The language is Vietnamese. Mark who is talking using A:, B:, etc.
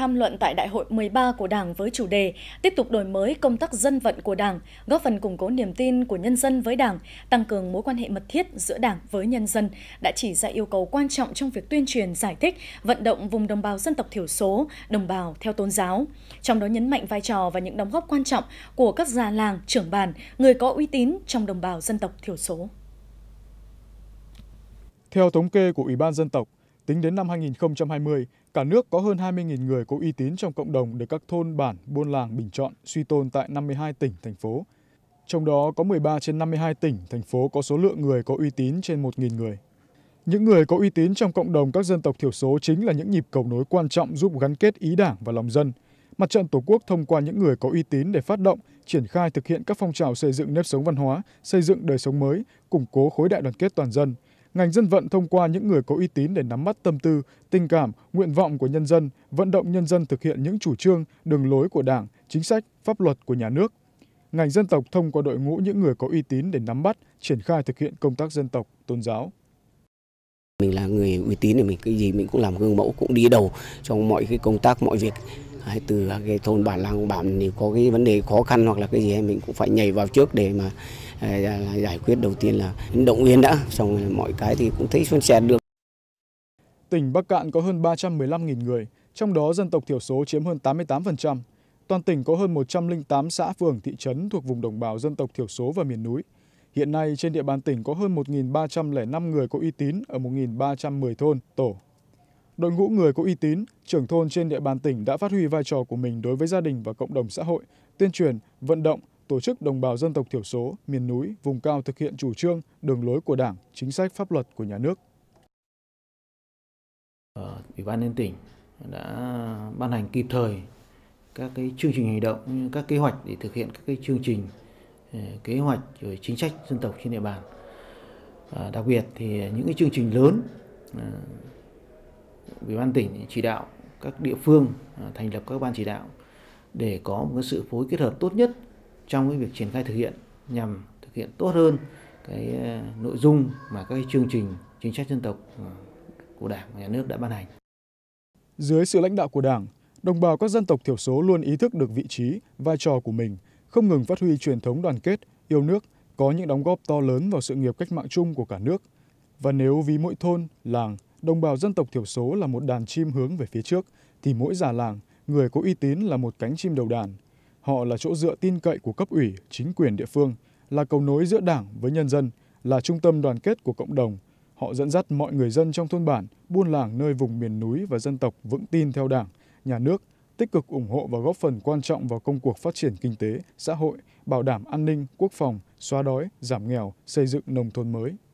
A: tham luận tại Đại hội 13 của Đảng với chủ đề Tiếp tục đổi mới công tác dân vận của Đảng, góp phần củng cố niềm tin của nhân dân với Đảng, tăng cường mối quan hệ mật thiết giữa Đảng với nhân dân đã chỉ ra yêu cầu quan trọng trong việc tuyên truyền giải thích, vận động vùng đồng bào dân tộc thiểu số, đồng bào theo tôn giáo. Trong đó nhấn mạnh vai trò và những đóng góp quan trọng của các già làng, trưởng bàn, người có uy tín trong đồng bào dân tộc thiểu số.
B: Theo thống kê của Ủy ban dân tộc, Tính đến năm 2020, cả nước có hơn 20.000 người có uy tín trong cộng đồng được các thôn, bản, buôn làng bình chọn, suy tôn tại 52 tỉnh, thành phố. Trong đó có 13 trên 52 tỉnh, thành phố có số lượng người có uy tín trên 1.000 người. Những người có uy tín trong cộng đồng các dân tộc thiểu số chính là những nhịp cầu nối quan trọng giúp gắn kết ý đảng và lòng dân. Mặt trận Tổ quốc thông qua những người có uy tín để phát động, triển khai thực hiện các phong trào xây dựng nếp sống văn hóa, xây dựng đời sống mới, củng cố khối đại đoàn kết toàn dân – ngành dân vận thông qua những người có uy tín để nắm bắt tâm tư, tình cảm, nguyện vọng của nhân dân, vận động nhân dân thực hiện những chủ trương, đường lối của Đảng, chính sách, pháp luật của nhà nước. Ngành dân tộc thông qua đội ngũ những người có uy tín để nắm bắt, triển khai thực hiện công tác dân tộc, tôn giáo
C: mình là người uy tín thì mình cái gì mình cũng làm gương mẫu cũng đi đầu trong mọi cái công tác mọi việc Đấy, từ các cái thôn bản làng bản nếu có cái vấn đề khó khăn hoặc là cái gì mình cũng phải nhảy vào trước để mà à, giải quyết đầu tiên là động viên đã xong rồi mọi cái thì cũng thấy suôn sẻ được
B: Tỉnh Bắc Cạn có hơn 315.000 người, trong đó dân tộc thiểu số chiếm hơn 88%. Toàn tỉnh có hơn 108 xã phường thị trấn thuộc vùng đồng bào dân tộc thiểu số và miền núi. Hiện nay trên địa bàn tỉnh có hơn 1.305 người có uy tín ở 1.310 thôn, tổ, đội ngũ người có uy tín, trưởng thôn trên địa bàn tỉnh đã phát huy vai trò của mình đối với gia đình và cộng đồng xã hội, tuyên truyền, vận động, tổ chức đồng bào dân tộc thiểu số, miền núi, vùng cao thực hiện chủ trương, đường lối của Đảng, chính sách pháp luật của nhà
D: nước. Ở ờ, Ủy ban nhân tỉnh đã ban hành kịp thời các cái chương trình hành động, các kế hoạch để thực hiện các cái chương trình ờ, kế hoạch rồi chính sách dân tộc trên địa bàn. Ờ, đặc biệt thì những cái chương trình lớn ủy ban tỉnh chỉ đạo các địa phương à, thành lập các ban chỉ đạo để có một sự phối kết hợp tốt nhất trong cái việc triển khai thực hiện nhằm thực hiện tốt hơn cái à, nội dung mà các chương trình chính sách dân tộc à, của Đảng và Nhà nước đã ban hành. Dưới sự lãnh đạo của Đảng,
B: đồng bào các dân tộc thiểu số luôn ý thức được vị trí, vai trò của mình, không ngừng phát huy truyền thống đoàn kết, yêu nước, có những đóng góp to lớn vào sự nghiệp cách mạng chung của cả nước. Và nếu ví mỗi thôn, làng, đồng bào dân tộc thiểu số là một đàn chim hướng về phía trước, thì mỗi già làng, người có uy tín là một cánh chim đầu đàn. Họ là chỗ dựa tin cậy của cấp ủy, chính quyền địa phương, là cầu nối giữa đảng với nhân dân, là trung tâm đoàn kết của cộng đồng. Họ dẫn dắt mọi người dân trong thôn bản, buôn làng nơi vùng miền núi và dân tộc vững tin theo đảng, nhà nước, tích cực ủng hộ và góp phần quan trọng vào công cuộc phát triển kinh tế, xã hội, bảo đảm an ninh, quốc phòng, xóa đói, giảm nghèo, xây dựng nông thôn mới.